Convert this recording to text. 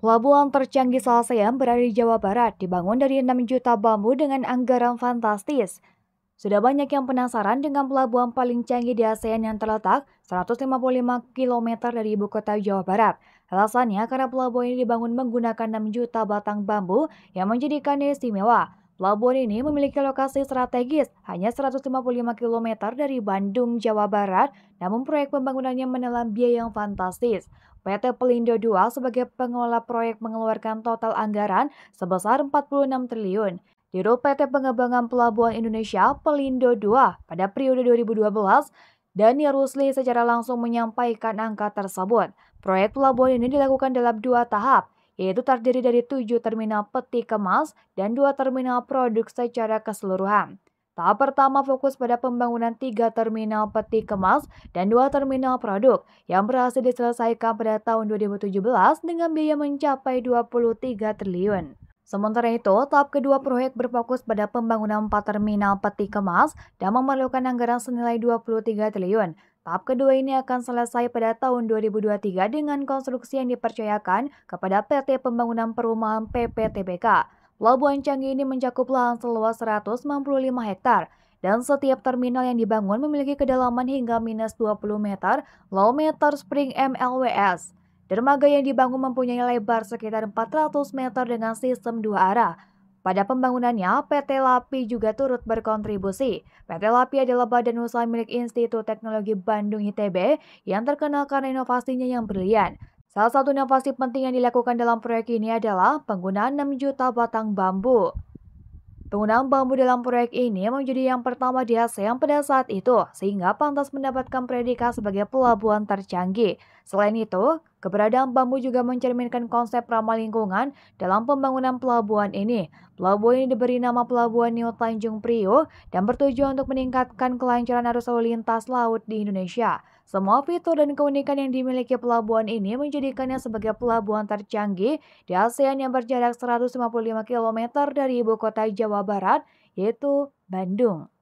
Pelabuhan tercanggih Salasayam berada di Jawa Barat, dibangun dari 6 juta bambu dengan anggaran fantastis. Sudah banyak yang penasaran dengan pelabuhan paling canggih di ASEAN yang terletak 155 km dari ibu kota Jawa Barat. Alasannya karena pelabuhan ini dibangun menggunakan 6 juta batang bambu yang menjadikannya istimewa. Pelabuhan ini memiliki lokasi strategis, hanya 155 km dari Bandung, Jawa Barat, namun proyek pembangunannya menelan biaya yang fantastis. PT Pelindo II sebagai pengelola proyek mengeluarkan total anggaran sebesar 46 triliun. Dirut PT Pengembangan Pelabuhan Indonesia Pelindo II pada periode 2012 Dani Rusli secara langsung menyampaikan angka tersebut. Proyek pelabuhan ini dilakukan dalam dua tahap, yaitu terdiri dari tujuh terminal peti kemas dan dua terminal produk secara keseluruhan. Tahap pertama fokus pada pembangunan tiga terminal peti kemas dan dua terminal produk yang berhasil diselesaikan pada tahun 2017 dengan biaya mencapai 23 triliun. Sementara itu, tahap kedua proyek berfokus pada pembangunan empat terminal peti kemas dan memerlukan anggaran senilai 23 triliun. Tahap kedua ini akan selesai pada tahun 2023 dengan konstruksi yang dipercayakan kepada PT Pembangunan Perumahan PPTBK. Labuan Canggih ini mencakup lahan seluas 165 hektar dan setiap terminal yang dibangun memiliki kedalaman hingga minus 20 meter, low meter spring MLWS. Dermaga yang dibangun mempunyai lebar sekitar 400 meter dengan sistem dua arah. Pada pembangunannya, PT LAPI juga turut berkontribusi. PT LAPI adalah badan usaha milik Institut Teknologi Bandung ITB yang terkenal karena inovasinya yang brilian. Salah satu inovasi penting yang dilakukan dalam proyek ini adalah penggunaan 6 juta batang bambu. Penggunaan bambu dalam proyek ini menjadi yang pertama di ASEAN pada saat itu, sehingga pantas mendapatkan predikat sebagai pelabuhan tercanggih. Selain itu, Keberadaan bambu juga mencerminkan konsep ramah lingkungan dalam pembangunan pelabuhan ini. Pelabuhan ini diberi nama Pelabuhan New Tanjung Priok dan bertujuan untuk meningkatkan kelancaran arus lalu lintas laut di Indonesia. Semua fitur dan keunikan yang dimiliki pelabuhan ini menjadikannya sebagai pelabuhan tercanggih di ASEAN yang berjarak 155 km dari ibu kota Jawa Barat, yaitu Bandung.